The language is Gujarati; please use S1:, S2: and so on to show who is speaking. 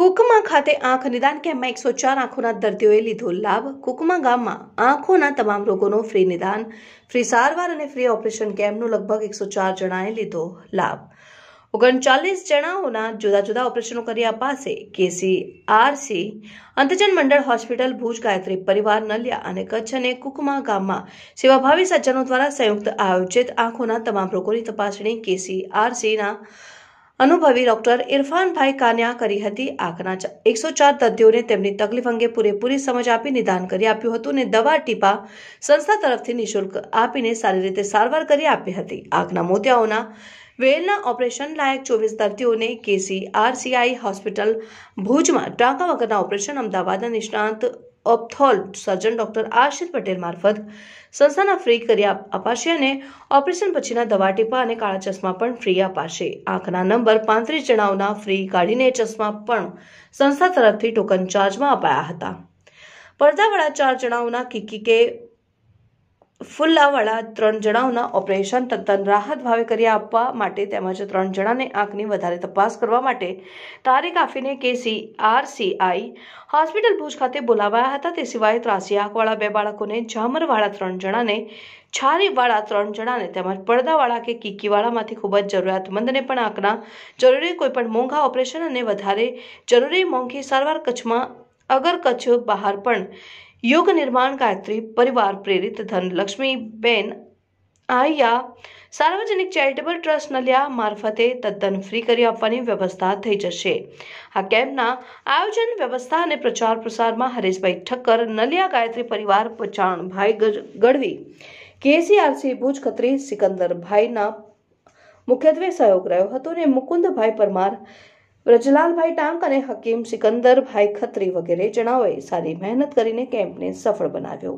S1: કુકમા ખાતે આંખ નિદાન કેમ્પમાં એકસો ચાર આંખોના દર્દીઓએ લીધો લાભ કુકમા ગામમાં આંખોના તમામ રોગોનો ફ્રી નિદાન ફ્રી સારવાર અને ફ્રી ઓપરેશન કેમ્પનો લગભગ એકસો ચાર જણાએ લીધો લાભ ઓગણચાલીસ જણાઓના જુદા જુદા ઓપરેશનો કર્યા પાસે કેસી આરસી અંતજન મંડળ હોસ્પિટલ ભુજ ગાયત્રી પરિવાર નલિયા અને કચ્છ અને કુકમા ગામમાં સેવાભાવી સજ્જનો દ્વારા સંયુક્ત આયોજિત આંખોના તમામ રોગોની તપાસણી કેસી આરસીના અનુભવી ડોક્ટર ઇરફાનભાઈ કાન્યા કરી હતી આંખના એકસો ચાર દર્દીઓને તેમની તકલીફ અંગે પૂરેપૂરી સમજ આપી નિદાન કરી આપ્યું હતું અને દવા ટીપા સંસ્થા તરફથી નિઃશુલ્ક આપીને સારી રીતે સારવાર કરી આપી હતી આંખના મોતિયાઓના વેલના ઓપરેશન લાયક ચોવીસ દર્દીઓને કેસી આરસીઆઈ હોસ્પિટલ ભુજમાં ટાંકા વગરના ઓપરેશન અમદાવાદના નિષ્ણાંત ઓપથોલ સર્જન ડોક્ટર આશિર પટેલ મારફત સંસ્થાના ફ્રી કરી અપાશે અને ઓપરેશન પછીના દવા ટીપા અને કાળા ચશ્મા પણ ફ્રી અપાશે આંખના નંબર પાંત્રીસ જણાવના ફ્રી કાઢીને ચશ્મા પણ સંસ્થા તરફથી ટોકન ચાર્જમાં અપાયા હતા પડદાવાળા ચાર જણાવના કિકિકે ફુલ્લાવાળા ત્રણ જણાઓના ઓપરેશન તદ્દન રાહત ભાવે કરી આપવા માટે તેમજ ત્રણ જણાને આંખની વધારે તપાસ કરવા માટે તારીખ આફીને કેસી આરસીઆઈ હોસ્પિટલ ભુજ ખાતે બોલાવાયા હતા તે સિવાય ત્રાસી આંખવાળા બે બાળકોને જામરવાળા ત્રણ જણાને છારીવાળા ત્રણ જણાને તેમજ પડદાવાળા કે કીકીવાળામાંથી ખૂબ જ જરૂરિયાતમંદને પણ આંખના જરૂરી કોઈપણ મોંઘા ઓપરેશન અને વધારે જરૂરી મોંઘી સારવાર કચ્છમાં અગર કચ્છ બહાર પણ યોગ નિર્માણ ગાયત્રી પરિવાર પ્રેરિત ધનલક્ષ્મીબેન આયા સાર્વજનિક ચેરિટેબલ ટ્રસ્ટ નલિયા મારફતે તદ્દન ફ્રી કરી આપવાની વ્યવસ્થા થઈ જશે આ કેમ્પના આયોજન વ્યવસ્થા અને પ્રચાર પ્રસારમાં હરેશભાઈ ઠક્કર નલિયા ગાયત્રી પરિવાર પચાણભાઈ ગઢવી કેસીઆરસી ભુજ ખત્રી સિકંદરભાઈના મુખ્યત્વે સહયોગ રહ્યો હતો અને મુકુંદભાઈ પરમાર વ્રજલાલભાઈ ટાંક અને હકીમ સિકંદરભાઈ ખત્રી વગેરે જણાવોએ સારી મહેનત કરીને કેમ્પને સફળ બનાવ્યો